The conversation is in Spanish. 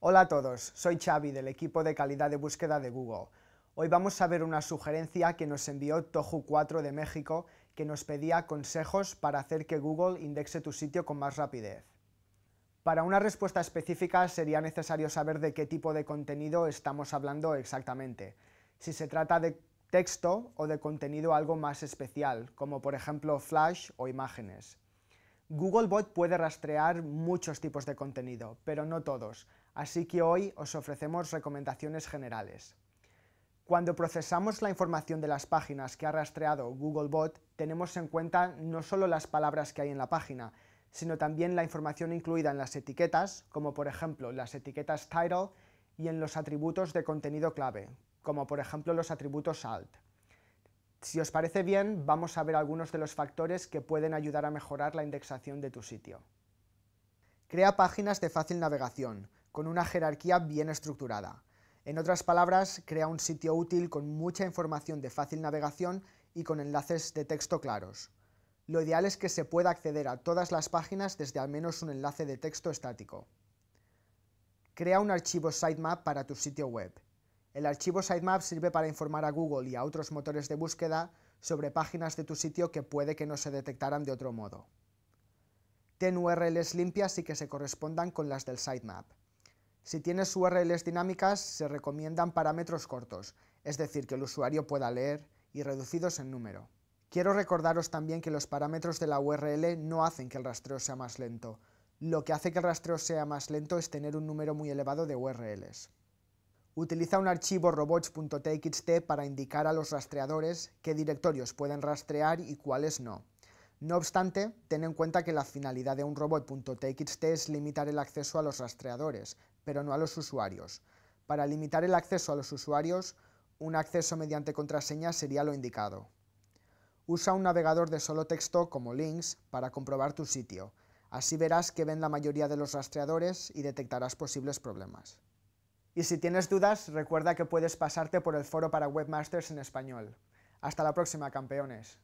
Hola a todos, soy Xavi del equipo de calidad de búsqueda de Google. Hoy vamos a ver una sugerencia que nos envió Toju4 de México que nos pedía consejos para hacer que Google indexe tu sitio con más rapidez. Para una respuesta específica sería necesario saber de qué tipo de contenido estamos hablando exactamente. Si se trata de texto o de contenido algo más especial, como por ejemplo flash o imágenes. Googlebot puede rastrear muchos tipos de contenido, pero no todos, así que hoy os ofrecemos recomendaciones generales. Cuando procesamos la información de las páginas que ha rastreado Googlebot, tenemos en cuenta no solo las palabras que hay en la página, sino también la información incluida en las etiquetas, como por ejemplo las etiquetas title, y en los atributos de contenido clave, como por ejemplo los atributos alt. Si os parece bien, vamos a ver algunos de los factores que pueden ayudar a mejorar la indexación de tu sitio. Crea páginas de fácil navegación, con una jerarquía bien estructurada. En otras palabras, crea un sitio útil con mucha información de fácil navegación y con enlaces de texto claros. Lo ideal es que se pueda acceder a todas las páginas desde al menos un enlace de texto estático. Crea un archivo sitemap para tu sitio web. El archivo sitemap sirve para informar a Google y a otros motores de búsqueda sobre páginas de tu sitio que puede que no se detectaran de otro modo. Ten URLs limpias y que se correspondan con las del sitemap. Si tienes URLs dinámicas, se recomiendan parámetros cortos, es decir, que el usuario pueda leer y reducidos en número. Quiero recordaros también que los parámetros de la URL no hacen que el rastreo sea más lento. Lo que hace que el rastreo sea más lento es tener un número muy elevado de URLs. Utiliza un archivo robots.txt para indicar a los rastreadores qué directorios pueden rastrear y cuáles no. No obstante, ten en cuenta que la finalidad de un robot.txt es limitar el acceso a los rastreadores, pero no a los usuarios. Para limitar el acceso a los usuarios, un acceso mediante contraseña sería lo indicado. Usa un navegador de solo texto como Links para comprobar tu sitio. Así verás que ven la mayoría de los rastreadores y detectarás posibles problemas. Y si tienes dudas, recuerda que puedes pasarte por el foro para webmasters en español. Hasta la próxima, campeones.